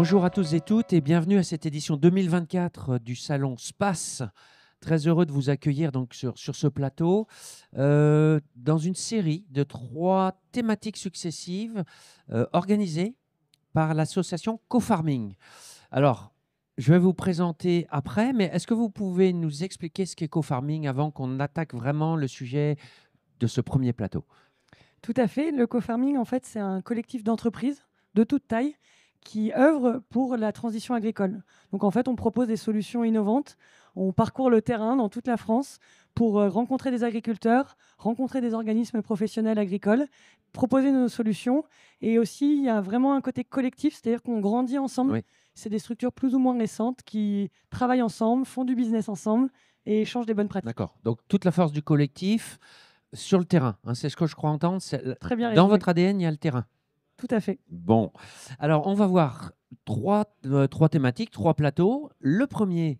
Bonjour à tous et toutes et bienvenue à cette édition 2024 euh, du Salon Space. Très heureux de vous accueillir donc sur, ce plateau euh, dans une série de trois thématiques successives euh, organisées par l'association co Alors, je vais vous présenter après, mais est-ce que vous pouvez nous expliquer ce qu'est co avant qu'on attaque vraiment le sujet de ce premier plateau Tout à fait. Le co en fait, c'est un collectif d'entreprises de toute taille qui œuvrent pour la transition agricole. Donc en fait, on propose des solutions innovantes. On parcourt le terrain dans toute la France pour euh, rencontrer des agriculteurs, rencontrer des organismes professionnels agricoles, proposer nos solutions. Et aussi, il y a vraiment un côté collectif, c'est-à-dire qu'on grandit ensemble. C'est des structures plus ou moins récentes qui travaillent ensemble, font du business ensemble et échangent des bonnes pratiques. D'accord. Donc toute la force du collectif sur le terrain. Hein, c'est ce que je crois entendre. Très bien Dans votre ADN, il y a le terrain. Tout à fait. Bon, alors on va voir trois, euh, trois thématiques, trois plateaux. Le premier,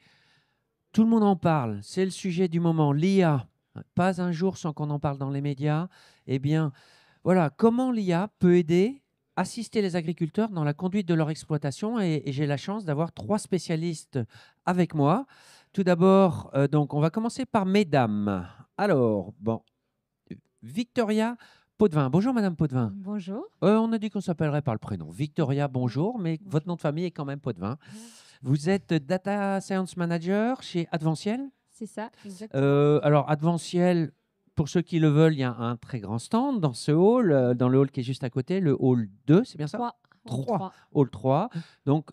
tout le monde en parle, c'est le sujet du moment, l'IA. Pas un jour sans qu'on en parle dans les médias. Eh bien, voilà, comment l'IA peut aider, assister les agriculteurs dans la conduite de leur exploitation Et, j'ai la chance d'avoir trois spécialistes avec moi. Tout d'abord, euh, donc, on va commencer par mesdames. Alors, bon, Victoria Potvin. Bonjour, Madame Potvin. Bonjour. Euh, on a dit qu'on s'appellerait par le prénom. Victoria, bonjour, mais votre nom de famille est quand même Potvin. Vous êtes Data Science Manager chez Adventiel C'est ça, euh, alors, Adventiel, pour ceux qui le veulent, il y a un très grand stand dans ce hall, euh, dans le hall qui est juste à côté, le hall 2, c'est bien ça 3. Hall 3. Donc,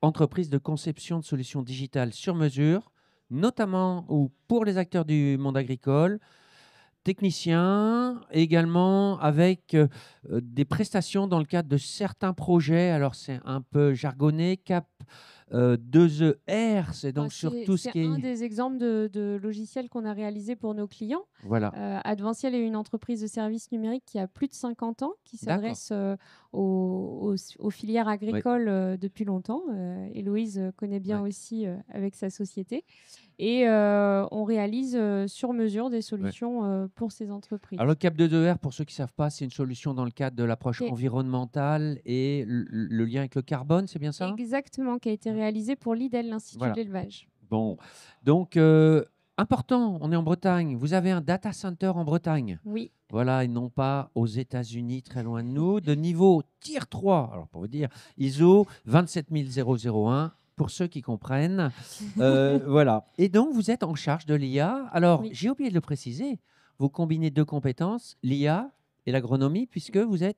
entreprise de conception de solutions digitales sur mesure, notamment ou pour les acteurs du monde agricole, techniciens, également avec euh, euh, des prestations dans le cadre de certains projets. Alors c'est un peu jargonné, cap. 2ER, euh, e c'est donc sur tout ce qui est... C'est un des exemples de, logiciels qu'on a réalisé pour nos clients. Voilà. Adventiel est une entreprise de services numériques qui a plus de 50 ans, qui s'adresse aux, filières agricoles depuis longtemps. Héloïse connaît bien aussi avec sa société et on réalise sur mesure des solutions pour ces entreprises. Alors, le CAP 2R, pour ceux qui ne savent pas, c'est une solution dans le cadre de l'approche environnementale et le lien avec le carbone, c'est bien ça Exactement, qui a été réalisé pour l'IDEL, l'Institut d'élevage. de l'élevage. Bon, donc important, on est en Bretagne. Vous avez un data center en Bretagne. Oui. Voilà, et non pas aux États-Unis, très loin de nous, de niveau tier 3. Alors, pour vous dire, ISO 27001 pour ceux qui comprennent. Euh, voilà. Et donc, vous êtes en charge de l'IA. Alors, j'ai oublié de le préciser, vous combinez deux compétences, l'IA et l'agronomie, puisque vous êtes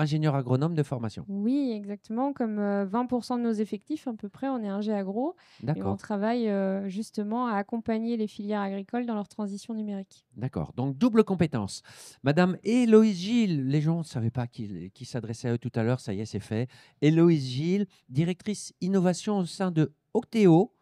ingénieur agronome de formation. Oui, exactement. Comme 20% euh, de nos effectifs, à peu près, on est ingé agro. Et on travaille euh, justement à accompagner les filières agricoles dans leur transition numérique. D'accord. Donc, double compétence. Madame Héloïse Gilles, les gens ne savaient pas qui, s'adressait à eux tout à l'heure, ça y est, c'est fait. Héloïse Gilles, directrice innovation au sein de Octéo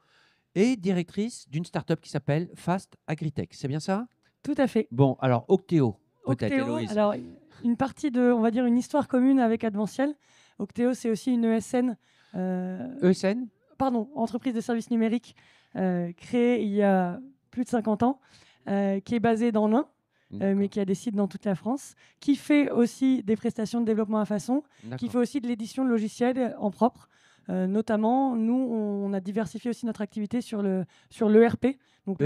et directrice d'une start-up qui s'appelle Fast Agritech. C'est bien ça Tout à fait. Bon, alors Octéo, peut-être, une partie de, on va dire, une histoire commune avec Adventiel. Octéo, c'est aussi une ESN. ESN euh, e Pardon, entreprise de services numériques euh, créée il y a plus de 50 ans, euh, qui est basée dans l'Ain, mais qui a des sites dans toute la France, qui fait aussi des prestations de développement à façon, qui fait aussi de l'édition de logiciels en propre. notamment, nous, on a diversifié aussi notre activité sur le sur l'ERP, e donc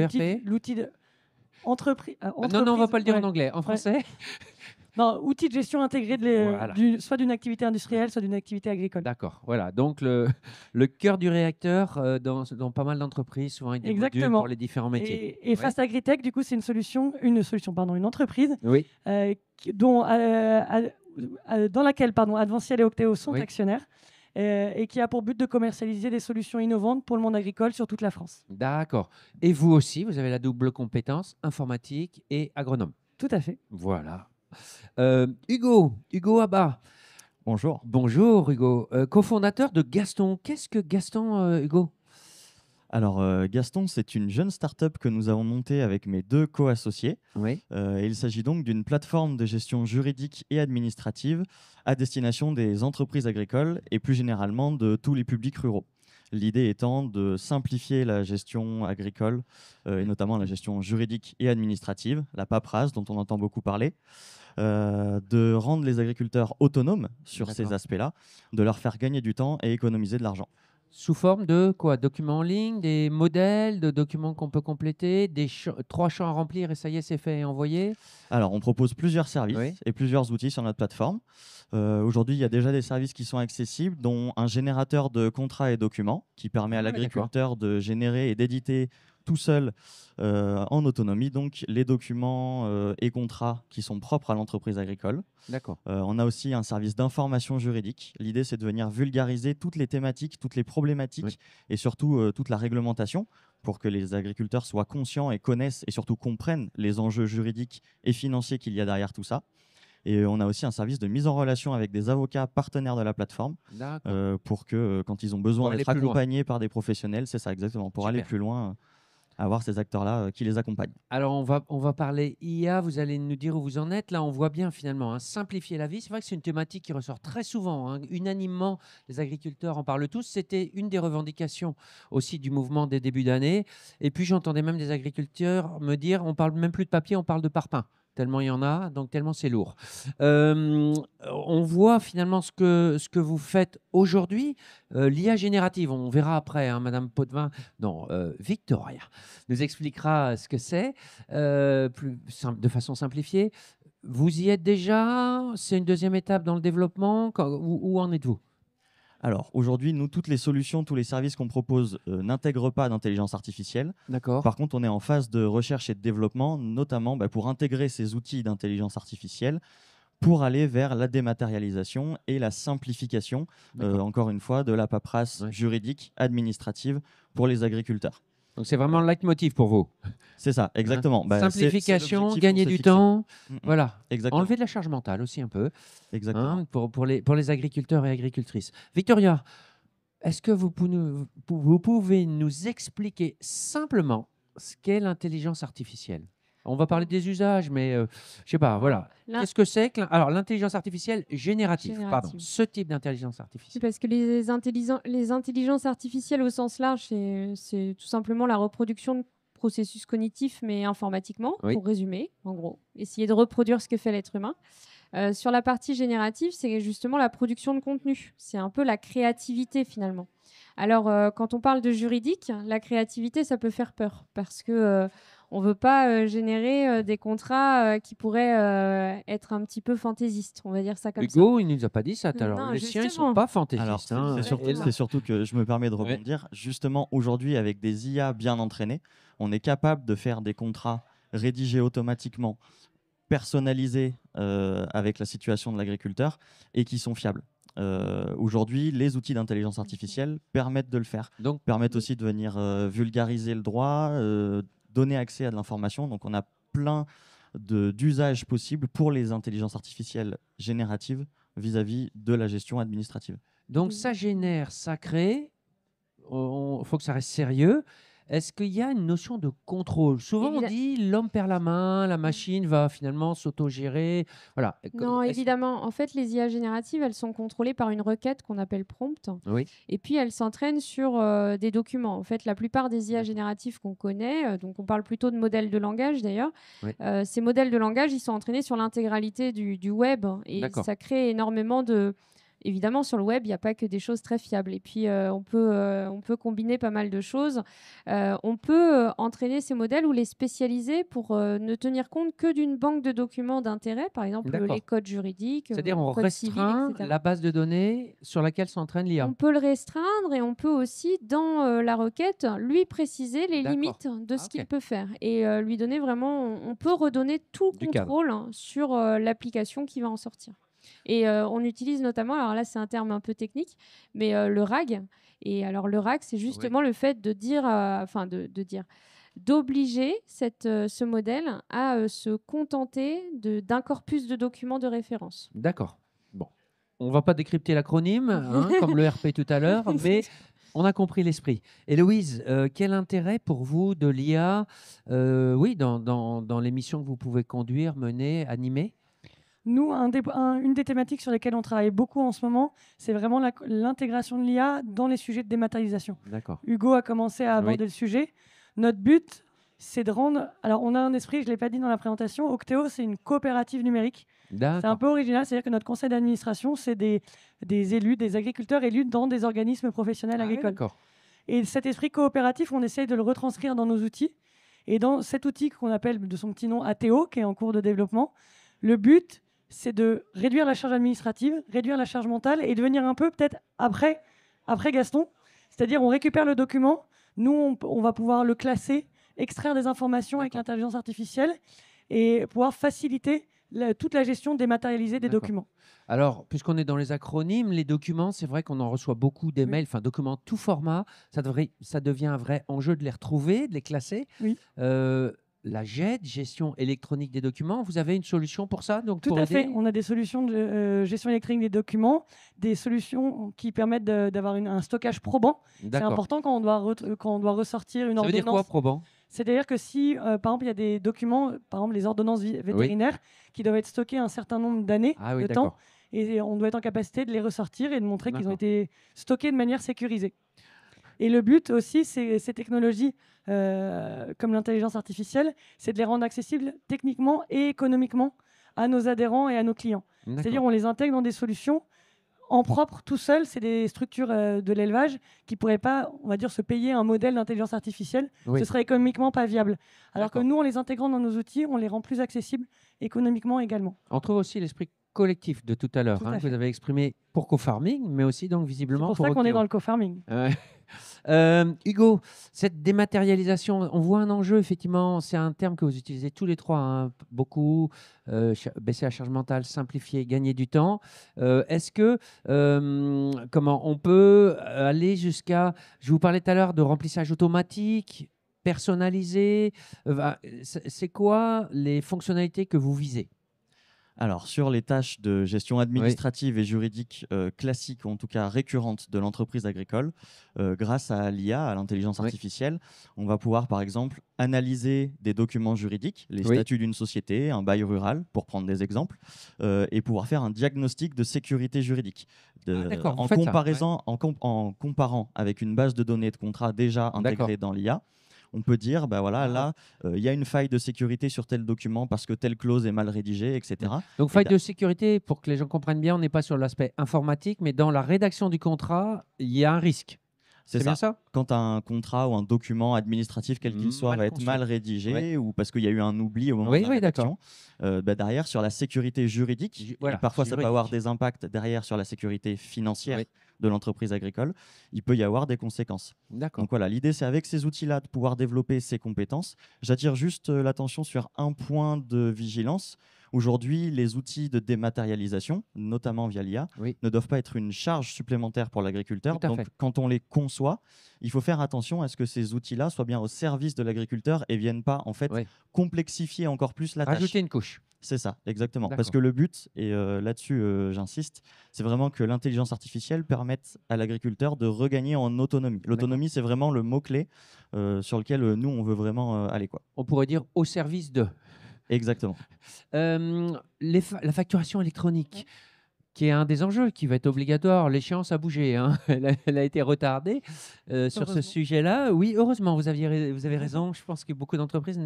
l'outil de... E entreprise. non, non, on va pas le dire en anglais, en français. Non, outil de gestion intégrée de soit d'une activité industrielle, soit d'une activité agricole. D'accord, voilà. Donc le, cœur du réacteur euh, dans, pas mal d'entreprises, souvent avec des Exactement. pour les différents métiers. Et, et Fast Agritech, du coup, c'est une solution, une solution, pardon, une entreprise oui. Euh, dont, euh, dans laquelle pardon, Advanciel et Octéo sont actionnaires. et qui a pour but de commercialiser des solutions innovantes pour le monde agricole sur toute la France. D'accord. Et vous aussi, vous avez la double compétence informatique et agronome. Tout à fait. Voilà. Euh, Hugo, Hugo Abba. Bonjour. Bonjour Hugo, euh, cofondateur de Gaston. Qu'est-ce que Gaston, euh, Hugo alors, Gaston, c'est une jeune start-up que nous avons montée avec mes deux co-associés. Oui. il s'agit donc d'une plateforme de gestion juridique et administrative à destination des entreprises agricoles et plus généralement de tous les publics ruraux. L'idée étant de simplifier la gestion agricole, et notamment la gestion juridique et administrative, la paperasse dont on entend beaucoup parler, euh, de rendre les agriculteurs autonomes sur ces aspects-là, de leur faire gagner du temps et économiser de l'argent. Sous forme de quoi Documents en ligne, des modèles de documents qu'on peut compléter, des trois champs à remplir et ça y est, c'est fait et envoyé Alors, on propose plusieurs services et plusieurs outils sur notre plateforme. Euh, aujourd'hui, il y a déjà des services qui sont accessibles, dont un générateur de contrats et documents qui permet à ah, l'agriculteur de générer et d'éditer tout seul euh, en autonomie donc les documents euh, et contrats qui sont propres à l'entreprise agricole. D'accord. Euh, on a aussi un service d'information juridique. L'idée c'est de venir vulgariser toutes les thématiques, toutes les problématiques et surtout toute la réglementation pour que les agriculteurs soient conscients et connaissent et surtout comprennent les enjeux juridiques et financiers qu'il y a derrière tout ça. Et on a aussi un service de mise en relation avec des avocats partenaires de la plateforme pour que, quand ils ont besoin d'être accompagnés par des professionnels, c'est ça exactement, pour aller plus loin avoir ces acteurs-là euh, qui les accompagnent. Alors on va, on va parler IA, vous allez nous dire où vous en êtes. Là on voit bien finalement, hein, simplifier la vie, c'est vrai que c'est une thématique qui ressort très souvent, hein. unanimement, les agriculteurs en parlent tous, c'était une des revendications aussi du mouvement des débuts d'année. Et puis j'entendais même des agriculteurs me dire, on parle même plus de papier, on parle de parpaing tellement il y en a, donc tellement c'est lourd. on voit finalement ce que, ce que vous faites aujourd'hui, euh, l'IA générative, on verra après, hein, Madame Potvin, non, euh, Victoria nous expliquera ce que c'est, euh, plus de façon simplifiée. Vous y êtes déjà C'est une deuxième étape dans le développement où en êtes-vous alors aujourd'hui, nous, toutes les solutions, tous les services qu'on propose euh, n'intègrent pas d'intelligence artificielle. D'accord. Par contre, on est en phase de recherche et de développement, notamment bah, pour intégrer ces outils d'intelligence artificielle pour aller vers la dématérialisation et la simplification, euh, encore une fois, de la paperasse juridique, administrative pour les agriculteurs. Donc c'est vraiment le leitmotiv pour vous. C'est ça, exactement. Hein ben, Simplification, gagner du temps, mm, mm. voilà. Enlever de la charge mentale aussi un peu. Hein, exactement. pour, les, agriculteurs et agricultrices. Victoria, est-ce que vous pouvez nous expliquer simplement ce qu'est l'intelligence artificielle on va parler des usages, mais euh, je sais pas, voilà. Qu'est-ce que c'est que alors l'intelligence artificielle générative, ce type d'intelligence artificielle. parce que les, les intelligences artificielles au sens large, c'est tout simplement la reproduction de processus cognitifs, mais informatiquement, pour résumer, en gros, essayer de reproduire ce que fait l'être humain. Euh, sur la partie générative, c'est justement la production de contenu. C'est un peu la créativité finalement. Alors, euh, quand on parle de juridique, la créativité, ça peut faire peur parce que on veut pas euh, générer euh, des contrats euh, qui pourraient être un petit peu fantaisistes, on va dire ça comme ça. Hugo, il nous a pas dit ça. les chiens, ils sont pas fantaisistes. Hein. c'est, surtout, que je me permets de rebondir. Justement, aujourd'hui, avec des IA bien entraînées, on est capable de faire des contrats rédigés automatiquement, personnalisés avec la situation de l'agriculteur et qui sont fiables. Aujourd'hui, les outils d'intelligence artificielle permettent de le faire. permettent aussi de venir vulgariser le droit, euh, donner accès à de l'information. Donc on a plein d'usages possibles pour les intelligences artificielles génératives vis-à-vis de la gestion administrative. Donc mm. ça génère, ça crée, il euh, faut que ça reste sérieux. Est-ce qu'il y a une notion de contrôle Souvent, on dit l'homme perd la main, la mmh. machine va finalement s'autogérer. Voilà. Non, évidemment. En fait, les IA génératives, elles sont contrôlées par une requête qu'on appelle prompt. Oui. Et puis, elles s'entraînent sur euh, des documents. En fait, la plupart des IA génératives qu'on connaît, euh, donc on parle plutôt de modèles de langage d'ailleurs, euh, ces modèles de langage, ils sont entraînés sur l'intégralité du, web. Et ça crée énormément de évidemment, sur le web, il n'y a pas que des choses très fiables. Et puis, euh, on, peut, euh, on peut combiner pas mal de choses. Euh, on peut entraîner ces modèles ou les spécialiser pour ne tenir compte que d'une banque de documents d'intérêt, par exemple les codes juridiques. C'est-à-dire, on restreint la base de données sur laquelle s'entraîne l'IA. On peut le restreindre et on peut aussi, dans la requête, lui préciser les limites de ce ah, qu'il peut faire et lui donner vraiment. On peut redonner tout contrôle sur l'application qui va en sortir. Et euh, on utilise notamment, alors là c'est un terme un peu technique, mais euh, le rag. Et alors le rag, c'est justement le fait de dire, euh, enfin de, dire, d'obliger cette, ce modèle à se contenter d'un corpus de documents de référence. D'accord. Bon. On va pas décrypter l'acronyme, hein, comme le RP tout à l'heure, mais on a compris l'esprit. Héloïse, Louise quel intérêt pour vous de l'IA oui, dans, dans, dans l'émission que vous pouvez conduire, mener, animer nous, un une des thématiques sur lesquelles on travaille beaucoup en ce moment, c'est vraiment l'intégration de l'IA dans les sujets de dématérialisation. Hugo a commencé à aborder le sujet. Notre but, c'est de rendre. Alors, on a un esprit, je ne l'ai pas dit dans la présentation, Octeo, c'est une coopérative numérique. C'est un peu original, c'est-à-dire que notre conseil d'administration, c'est des, élus, des agriculteurs élus dans des organismes professionnels ah agricoles. et cet esprit coopératif, on essaye de le retranscrire dans nos outils. Et dans cet outil qu'on appelle de son petit nom ATEO, qui est en cours de développement, le but, c'est de réduire la charge administrative, réduire la charge mentale et devenir un peu peut-être après, après Gaston. C'est-à-dire on récupère le document, nous on, va pouvoir le classer, extraire des informations avec l'intelligence artificielle et pouvoir faciliter toute la gestion dématérialisée des documents. Alors, puisqu'on est dans les acronymes, les documents, c'est vrai qu'on en reçoit beaucoup des mails, enfin, documents tout format, ça, devrait, ça devient un vrai enjeu de les retrouver, de les classer. Oui. Euh, la GED, gestion électronique des documents. Vous avez une solution pour ça donc, Tout à fait. On a des solutions de euh, gestion électronique des documents, des solutions qui permettent d'avoir un stockage probant. C'est important euh, quand on, doit ressortir une ordonnance. probant c'est-à-dire que si, euh, par exemple, il y a des documents, par exemple les ordonnances vétérinaires, qui doivent être stockés un certain nombre d'années ah de temps, et on doit être en capacité de les ressortir et de montrer qu'ils ont été stockés de manière sécurisée. Et le but aussi, c'est ces technologies euh, comme l'intelligence artificielle, c'est de les rendre accessibles techniquement et économiquement à nos adhérents et à nos clients. C'est-à-dire on les intègre dans des solutions en propre, tout seul, c'est des structures euh, de l'élevage qui ne pourraient pas, on va dire, se payer un modèle d'intelligence artificielle. Ce serait économiquement pas viable. Alors que nous, en les intégrant dans nos outils, on les rend plus accessibles économiquement également. On trouve aussi l'esprit collectif de tout à l'heure hein, que vous avez exprimé pour co-farming, mais aussi donc visiblement... C'est pour, ça qu'on est dans le co-farming. Euh, Hugo, cette dématérialisation, on voit un enjeu, effectivement. C'est un terme que vous utilisez tous les trois, hein, beaucoup. Euh, baisser la charge mentale, simplifier, gagner du temps. Euh, est-ce que, comment, on peut aller jusqu'à. Je vous parlais tout à l'heure de remplissage automatique, personnalisé. C'est quoi les fonctionnalités que vous visez alors, sur les tâches de gestion administrative et juridique euh, classiques, en tout cas récurrentes de l'entreprise agricole, euh, grâce à l'IA, à l'intelligence artificielle, on va pouvoir, par exemple, analyser des documents juridiques, les statuts d'une société, un bail rural, pour prendre des exemples, euh, et pouvoir faire un diagnostic de sécurité juridique. Ah, en, en comparant avec une base de données de contrat déjà intégrée dans l'IA, on peut dire, bah voilà, ah. là, euh, il y a une faille de sécurité sur tel document parce que telle clause est mal rédigée, etc. Donc faille de sécurité, pour que les gens comprennent bien, on n'est pas sur l'aspect informatique, mais dans la rédaction du contrat, il y a un risque. C'est ça. ça Quand un contrat ou un document administratif, quel qu'il soit, va être mal rédigé ou parce qu'il y a eu un oubli au moment de la rédaction, euh, bah, derrière, sur la sécurité juridique, parfois ça peut avoir des impacts derrière sur la sécurité financière de l'entreprise agricole, il peut y avoir des conséquences. Donc voilà, l'idée c'est avec ces outils-là de pouvoir développer ses compétences. J'attire juste euh, l'attention sur un point de vigilance. Aujourd'hui, les outils de dématérialisation, notamment via l'IA, ne doivent pas être une charge supplémentaire pour l'agriculteur. Donc, quand on les conçoit, il faut faire attention à ce que ces outils-là soient bien au service de l'agriculteur et viennent pas en fait complexifier encore plus la tâche. Ajouter une couche. C'est ça, exactement. Parce que le but, et euh, là-dessus euh, j'insiste, c'est vraiment que l'intelligence artificielle permette à l'agriculteur de regagner en autonomie. L'autonomie, c'est vraiment le mot-clé euh, sur lequel nous, on veut vraiment aller. Quoi. On pourrait dire au service de. Exactement. la facturation électronique qui est un des enjeux qui va être obligatoire. L'échéance a bougé, hein. elle, a, été retardée euh, sur ce sujet-là. Oui, heureusement, vous, avez raison. Je pense que beaucoup d'entreprises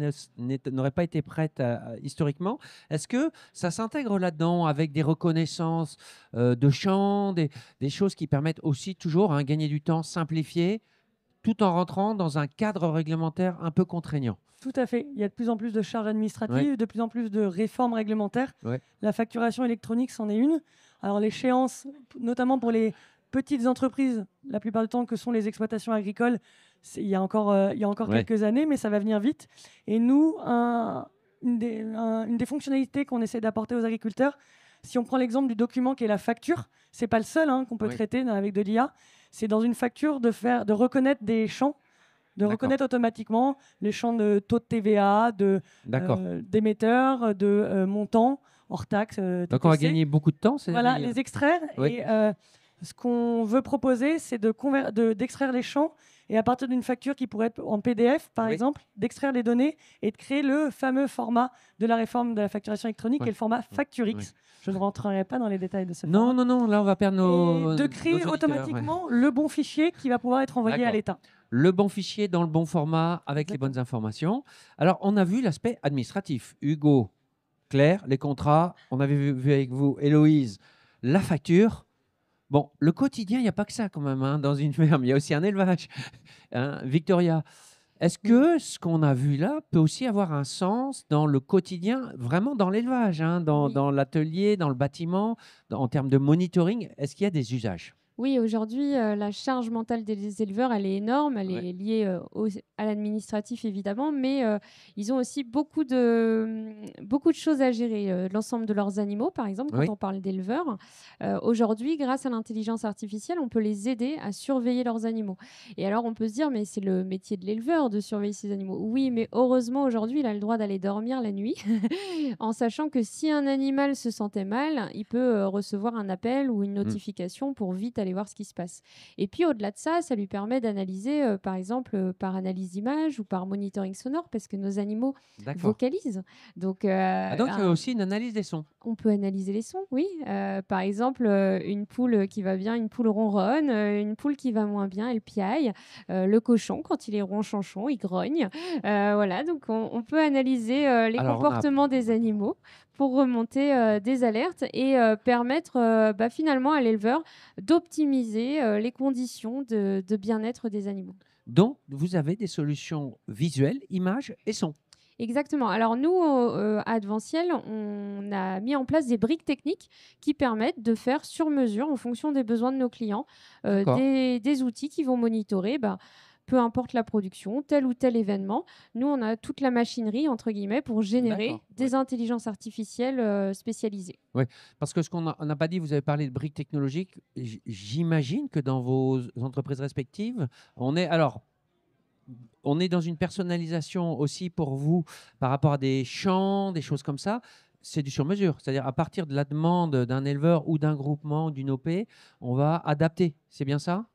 n'auraient pas été prêtes historiquement. Est-ce que ça s'intègre là-dedans avec des reconnaissances euh, de champs, des, choses qui permettent aussi toujours à hein, gagner du temps, simplifier tout en rentrant dans un cadre réglementaire un peu contraignant. Tout à fait. Il y a de plus en plus de charges administratives, de plus en plus de réformes réglementaires. La facturation électronique, c'en est une. Alors l'échéance, notamment pour les petites entreprises, la plupart du temps que sont les exploitations agricoles, il y a encore, euh, il encore quelques années, mais ça va venir vite. Et nous, un, une, des, fonctionnalités qu'on essaie d'apporter aux agriculteurs, si on prend l'exemple du document qui est la facture, c'est pas le seul hein, qu'on peut traiter avec de l'IA, c'est dans une facture de, faire, de reconnaître des champs, de reconnaître automatiquement les champs de taux de TVA, euh, d'émetteurs, de, de euh, montants hors taxes. Euh, Donc on va gagner beaucoup de temps. Voilà, les extraire. Et ce qu'on veut proposer, c'est d'extraire les champs et à partir d'une facture qui pourrait être en PDF, par exemple, d'extraire les données et de créer le fameux format de la réforme de la facturation électronique, et le format Facturix. Je ne rentrerai pas dans les détails de ce Non, format. non, non, là on va perdre nos... Et de créer automatiquement le bon fichier qui va pouvoir être envoyé à l'État le bon fichier dans le bon format avec les bonnes informations. Alors, on a vu l'aspect administratif. Hugo, Claire, les contrats, on avait vu, vu avec vous, Héloïse, la facture. Bon, le quotidien, il n'y a pas que ça quand même hein, dans une ferme. Il y a aussi un élevage. Hein, Victoria, est-ce que ce qu'on a vu là peut aussi avoir un sens dans le quotidien, vraiment dans l'élevage, hein, dans, l'atelier, dans le bâtiment, en termes de monitoring Est-ce qu'il y a des usages oui, aujourd'hui, euh, la charge mentale des éleveurs, elle est énorme. Elle est liée euh, à l'administratif, évidemment, mais euh, ils ont aussi beaucoup de, mm, beaucoup de choses à gérer. L'ensemble de leurs animaux, par exemple, quand on parle d'éleveurs. aujourd'hui, grâce à l'intelligence artificielle, on peut les aider à surveiller leurs animaux. Et alors, on peut se dire, mais c'est le métier de l'éleveur de surveiller ses animaux. Oui, mais heureusement, aujourd'hui, il a le droit d'aller dormir la nuit, en sachant que si un animal se sentait mal, il peut recevoir un appel ou une mmh. notification pour vite aller aller voir ce qui se passe. Et puis au-delà de ça, ça lui permet d'analyser, euh, par exemple, euh, par analyse d'image ou par monitoring sonore, parce que nos animaux vocalisent. Donc, euh, ah, donc il y a aussi une analyse des sons. On peut analyser les sons, oui. par exemple, une poule qui va bien, une poule ronronne, une poule qui va moins bien, elle piaille. le cochon, quand il est ronchonchon, il grogne. voilà, donc on, peut analyser les comportements des animaux pour remonter euh, des alertes et euh, permettre euh, bah, finalement à l'éleveur d'optimiser les conditions de, bien-être des animaux. Donc, vous avez des solutions visuelles, images et sons. Exactement. Alors nous, à Adventiel, on a mis en place des briques techniques qui permettent de faire sur mesure, en fonction des besoins de nos clients, des, outils qui vont monitorer bah, peu importe la production, tel ou tel événement. Nous, on a toute la machinerie, entre guillemets, pour générer des intelligences artificielles euh, spécialisées. Oui, parce que ce qu'on n'a pas dit, vous avez parlé de briques technologiques. J'imagine que dans vos entreprises respectives, on est. Alors, on est dans une personnalisation aussi pour vous par rapport à des champs, des choses comme ça. C'est du sur-mesure, c'est-à-dire à partir de la demande d'un éleveur ou d'un groupement, d'une OP, on va adapter. C'est bien ça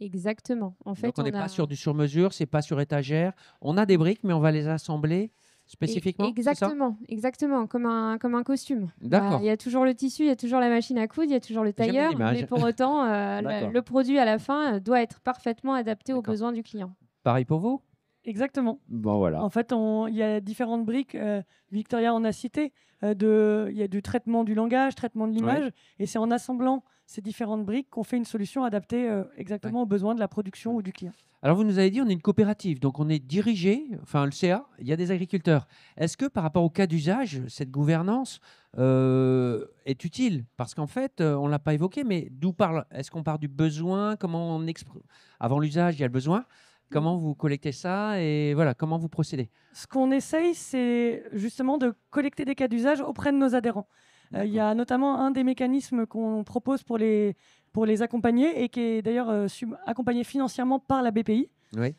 Exactement. En fait, Donc on n'est pas sur du sur-mesure, c'est pas sur étagère. On a des briques, mais on va les assembler spécifiquement. Exactement, ça exactement, comme un, comme un costume. Bah, il y a toujours le tissu, il y a toujours la machine à coudre, il y a toujours le tailleur, mais pour autant, euh, le, produit à la fin euh, doit être parfaitement adapté aux besoins du client. Pareil pour vous Exactement. Bon, voilà. En fait, il y a différentes briques. Euh, Victoria en a cité. Il y a du traitement du langage, traitement de l'image. Et c'est en assemblant ces différentes briques qu'on fait une solution adaptée euh, exactement aux besoins de la production ou du client. Alors vous nous avez dit on est une coopérative, donc on est dirigé, enfin le CA, il y a des agriculteurs. Est-ce que par rapport au cas d'usage, cette gouvernance euh, est utile Parce qu'en fait, euh, on ne l'a pas évoqué, mais d'où parle Est-ce qu'on part du besoin Comment on exprime Avant l'usage, il y a le besoin. Comment vous collectez ça et voilà comment vous procédez Ce qu'on essaye, c'est justement de collecter des cas d'usage auprès de nos adhérents. Euh, il y a notamment un des mécanismes qu'on propose pour les, pour les accompagner et qui est d'ailleurs euh, accompagné financièrement par la BPI. Euh,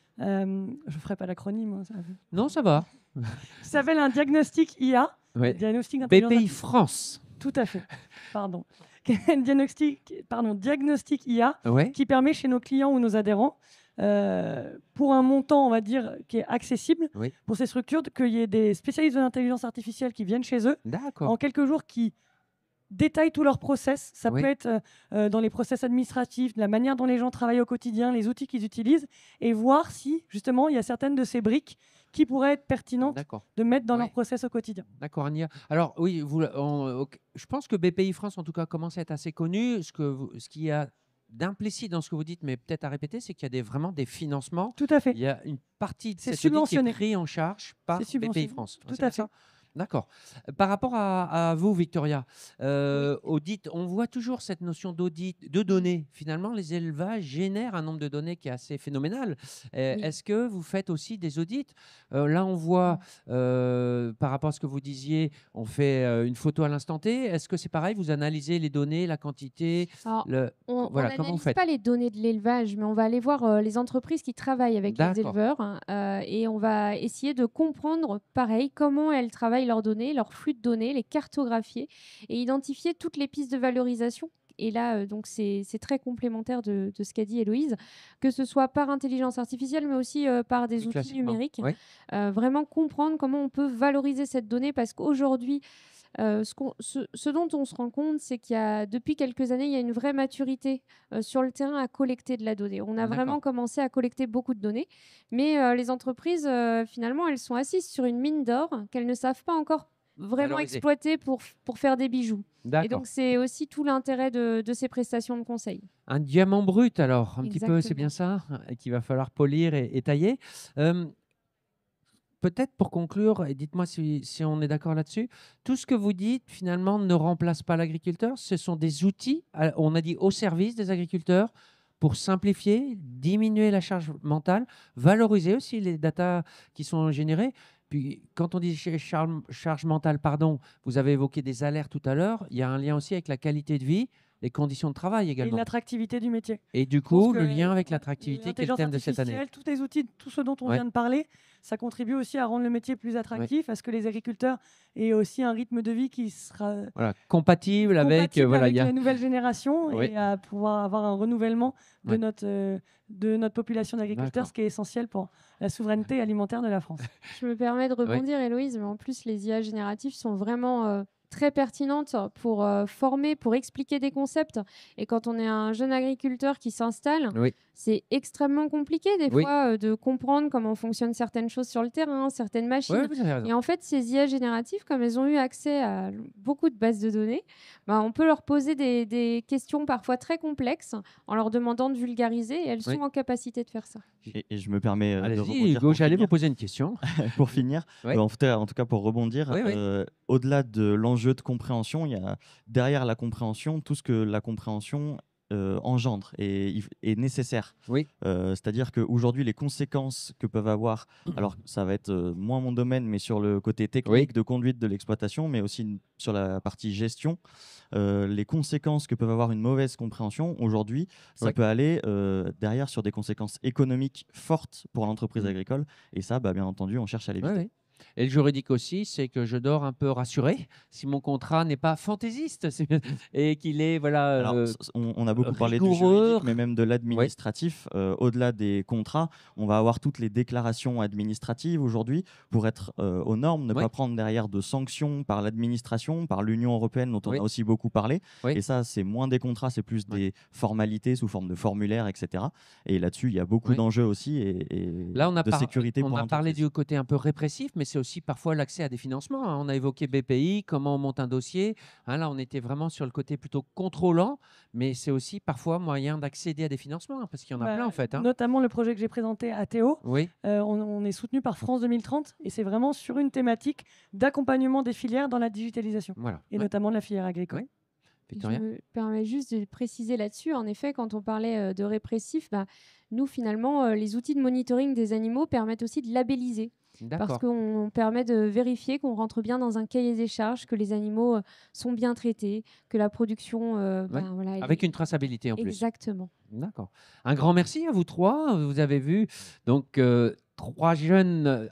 je ne ferai pas l'acronyme. Hein, non, ça va. Ça s'appelle un diagnostic IA. Diagnostic BPI France. Tout à fait. Pardon. diagnostic, pardon, diagnostic IA qui permet chez nos clients ou nos adhérents euh, pour un montant, on va dire, qui est accessible pour ces structures, qu'il y ait des spécialistes de l'intelligence artificielle qui viennent chez eux en quelques jours qui détaillent tous leurs process. Ça peut être euh, euh, dans les process administratifs, la manière dont les gens travaillent au quotidien, les outils qu'ils utilisent, et voir si justement il y a certaines de ces briques qui pourraient être pertinentes de mettre dans leurs leur process au quotidien. D'accord, Ania. Alors oui, vous, je pense que BPI France, en tout cas, commence à être assez connu. Ce, que ce qui a d'implicite dans ce que vous dites, mais peut-être à répéter, c'est qu'il y a vraiment des financements. Tout à fait. Il y a une partie de ces subventionné. qui est en charge par BPI France. Tout à fait. D'accord. Euh, par rapport à, vous, Victoria, euh, audit, on voit toujours cette notion d'audit, de données. Finalement, les élevages génèrent un nombre de données qui est assez phénoménal. Euh, est-ce que vous faites aussi des audits Là, on voit, par rapport à ce que vous disiez, on fait une photo à l'instant T. Est-ce que c'est pareil Vous analysez les données, la quantité le... On voilà, n'analyse pas les données de l'élevage, mais on va aller voir les entreprises qui travaillent avec les éleveurs hein, et on va essayer de comprendre, pareil, comment elles travaillent leurs données, leurs flux de données, les cartographier et identifier toutes les pistes de valorisation et là, euh, donc c'est très complémentaire de, ce qu'a dit Héloïse, que ce soit par intelligence artificielle, mais aussi euh, par des outils numériques. Euh, vraiment comprendre comment on peut valoriser cette donnée, parce qu'aujourd'hui, euh, ce, dont on se rend compte, c'est qu'il y a depuis quelques années, il y a une vraie maturité euh, sur le terrain à collecter de la donnée. On a vraiment commencé à collecter beaucoup de données, mais euh, les entreprises, finalement, elles sont assises sur une mine d'or qu'elles ne savent pas encore vraiment exploiter pour, faire des bijoux. Et donc, c'est aussi tout l'intérêt de, ces prestations de conseil. Un diamant brut, alors, un petit peu, c'est bien ça, qu'il va falloir polir et tailler peut-être pour conclure, et dites-moi si, on est d'accord là-dessus, tout ce que vous dites finalement ne remplace pas l'agriculteur. Ce sont des outils, on a dit au service des agriculteurs, pour simplifier, diminuer la charge mentale, valoriser aussi les datas qui sont générées. Puis, quand on dit charge, charge mentale, pardon, vous avez évoqué des alertes tout à l'heure. Il y a un lien aussi avec la qualité de vie les conditions de travail également. Et l'attractivité du métier. Et du coup, le lien avec l'attractivité, qui est le thème de cette année. Tous les outils, tout ce dont on vient de parler, ça contribue aussi à rendre le métier plus attractif, à ce que les agriculteurs aient aussi un rythme de vie qui sera euh, compatible, avec, euh, voilà, avec la nouvelle génération et à pouvoir avoir un renouvellement de, notre, euh, de notre population d'agriculteurs, ce qui est essentiel pour la souveraineté alimentaire de la France. Je me permets de rebondir, Héloïse, mais en plus, les IA génératives sont vraiment très pertinente pour euh, former, pour expliquer des concepts. Et quand on est un jeune agriculteur qui s'installe, c'est extrêmement compliqué des fois euh, de comprendre comment fonctionnent certaines choses sur le terrain, certaines machines. et en fait, ces IA génératives, comme elles ont eu accès à beaucoup de bases de données, bah, on peut leur poser des, questions parfois très complexes en leur demandant de vulgariser et elles sont en capacité de faire ça. Et, je me permets euh, de vous poser une question. pour finir, en, tout cas, pour rebondir euh, au-delà de l'enjeu de compréhension, il y a derrière la compréhension tout ce que la compréhension euh, engendre et est nécessaire. Oui. Euh, c'est-à-dire qu'aujourd'hui, les conséquences que peuvent avoir, alors ça va être euh, moins mon domaine, mais sur le côté technique de conduite de l'exploitation, mais aussi sur la partie gestion, les conséquences que peuvent avoir une mauvaise compréhension, aujourd'hui, ça peut aller derrière sur des conséquences économiques fortes pour l'entreprise mmh. agricole. Et ça, bah, bien entendu, on cherche à l'éviter. Et le juridique aussi, c'est que je dors un peu rassuré si mon contrat n'est pas fantaisiste et qu'il est voilà. Alors, euh, on, a beaucoup parlé du juridique, mais même de l'administratif. Euh, au-delà des contrats, on va avoir toutes les déclarations administratives aujourd'hui pour être euh, aux normes, ne pas prendre derrière de sanctions par l'administration, par l'Union européenne dont on a aussi beaucoup parlé. Et ça, c'est moins des contrats, c'est plus des formalités sous forme de formulaires, etc. Et là-dessus, il y a beaucoup d'enjeux aussi et, de sécurité. On a parlé du côté un peu répressif, mais c'est aussi parfois l'accès à des financements. Hein. On a évoqué BPI, comment on monte un dossier. Hein. là, on était vraiment sur le côté plutôt contrôlant, mais c'est aussi parfois moyen d'accéder à des financements, hein, parce qu'il y en a bah, plein en fait. Notamment le projet que j'ai présenté à Théo. Euh, on, est soutenu par France 2030 et c'est vraiment sur une thématique d'accompagnement des filières dans la digitalisation, et notamment de la filière agricole. Je me permets juste de préciser là-dessus. En effet, quand on parlait euh, de répressif, bah, nous, finalement, euh, les outils de monitoring des animaux permettent aussi de labelliser parce qu'on permet de vérifier qu'on rentre bien dans un cahier des charges, que les animaux euh, sont bien traités, que la production. Euh, ben, avec une traçabilité en plus. Exactement. D'accord. Un grand merci à vous trois. Vous avez vu. Donc. Euh, trois jeunes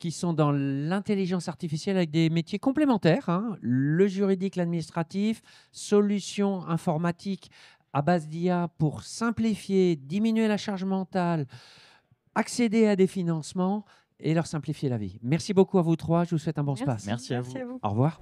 qui sont dans l'intelligence artificielle avec des métiers complémentaires, hein. le juridique, l'administratif, solutions informatiques à base d'IA pour simplifier, diminuer la charge mentale, accéder à des financements et leur simplifier la vie. Merci beaucoup à vous trois. Je vous souhaite un bon espace. Merci à vous. Au revoir.